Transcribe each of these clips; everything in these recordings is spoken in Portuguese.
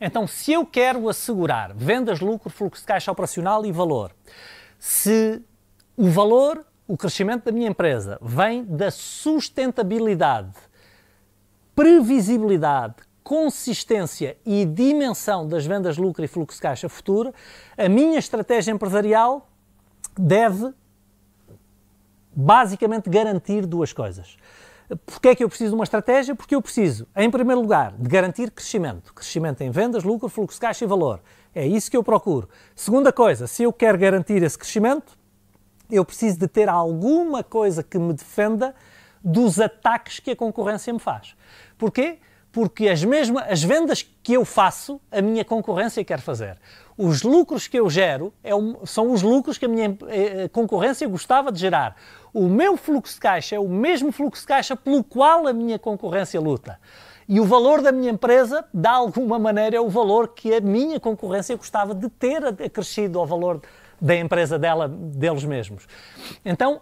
Então, se eu quero assegurar vendas, lucro, fluxo de caixa operacional e valor, se o valor, o crescimento da minha empresa vem da sustentabilidade, previsibilidade, consistência e dimensão das vendas, lucro e fluxo de caixa futuro, a minha estratégia empresarial deve basicamente garantir duas coisas. Porquê é que eu preciso de uma estratégia? Porque eu preciso, em primeiro lugar, de garantir crescimento. Crescimento em vendas, lucro, fluxo de caixa e valor. É isso que eu procuro. Segunda coisa, se eu quero garantir esse crescimento, eu preciso de ter alguma coisa que me defenda dos ataques que a concorrência me faz. Porquê? porque as mesmas as vendas que eu faço, a minha concorrência quer fazer. Os lucros que eu gero é um, são os lucros que a minha eh, eh, concorrência gostava de gerar. O meu fluxo de caixa é o mesmo fluxo de caixa pelo qual a minha concorrência luta. E o valor da minha empresa, de alguma maneira, é o valor que a minha concorrência gostava de ter acrescido ao valor da empresa dela, deles mesmos. Então,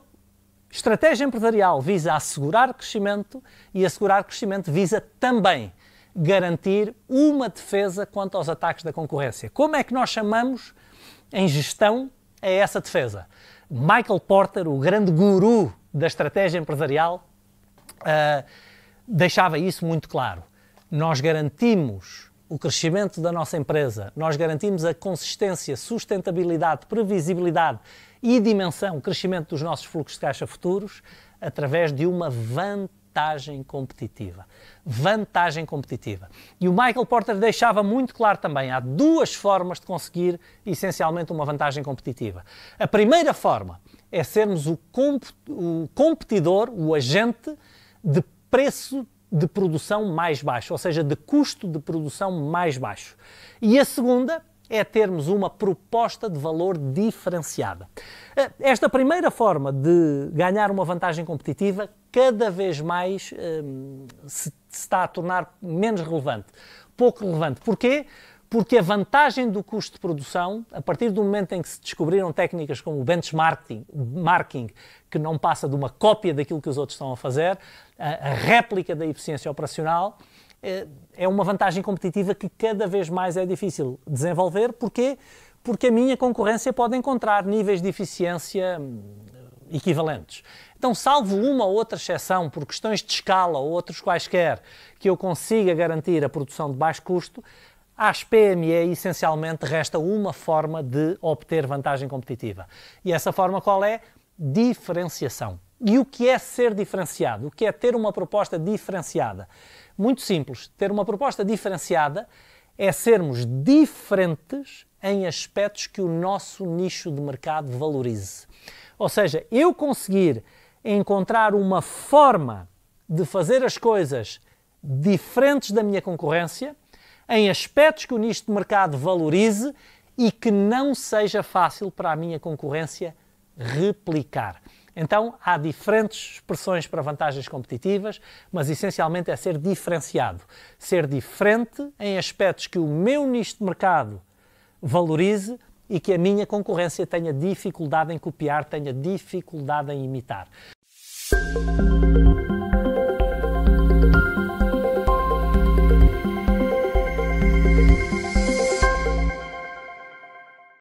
Estratégia empresarial visa assegurar crescimento e assegurar crescimento visa também garantir uma defesa quanto aos ataques da concorrência. Como é que nós chamamos em gestão a essa defesa? Michael Porter, o grande guru da estratégia empresarial, uh, deixava isso muito claro. Nós garantimos o crescimento da nossa empresa, nós garantimos a consistência, sustentabilidade, previsibilidade e dimensão, o crescimento dos nossos fluxos de caixa futuros, através de uma vantagem competitiva. Vantagem competitiva. E o Michael Porter deixava muito claro também: há duas formas de conseguir essencialmente uma vantagem competitiva. A primeira forma é sermos o, comp o competidor, o agente de preço de produção mais baixo, ou seja, de custo de produção mais baixo. E a segunda é termos uma proposta de valor diferenciada. Eh, esta primeira forma de ganhar uma vantagem competitiva cada vez mais hum, se está a tornar menos relevante, pouco relevante. Porquê? porque a vantagem do custo de produção, a partir do momento em que se descobriram técnicas como o benchmarking, marking, que não passa de uma cópia daquilo que os outros estão a fazer, a, a réplica da eficiência operacional, eh, é uma vantagem competitiva que cada vez mais é difícil desenvolver. Porquê? Porque a minha concorrência pode encontrar níveis de eficiência hum, equivalentes. Então, salvo uma ou outra exceção por questões de escala ou outros quaisquer que eu consiga garantir a produção de baixo custo, às PME, é essencialmente, resta uma forma de obter vantagem competitiva. E essa forma qual é? Diferenciação. E o que é ser diferenciado? O que é ter uma proposta diferenciada? Muito simples. Ter uma proposta diferenciada é sermos diferentes em aspectos que o nosso nicho de mercado valorize. Ou seja, eu conseguir encontrar uma forma de fazer as coisas diferentes da minha concorrência em aspectos que o nicho de mercado valorize e que não seja fácil para a minha concorrência replicar. Então, há diferentes expressões para vantagens competitivas, mas essencialmente é ser diferenciado. Ser diferente em aspectos que o meu nicho de mercado valorize e que a minha concorrência tenha dificuldade em copiar, tenha dificuldade em imitar.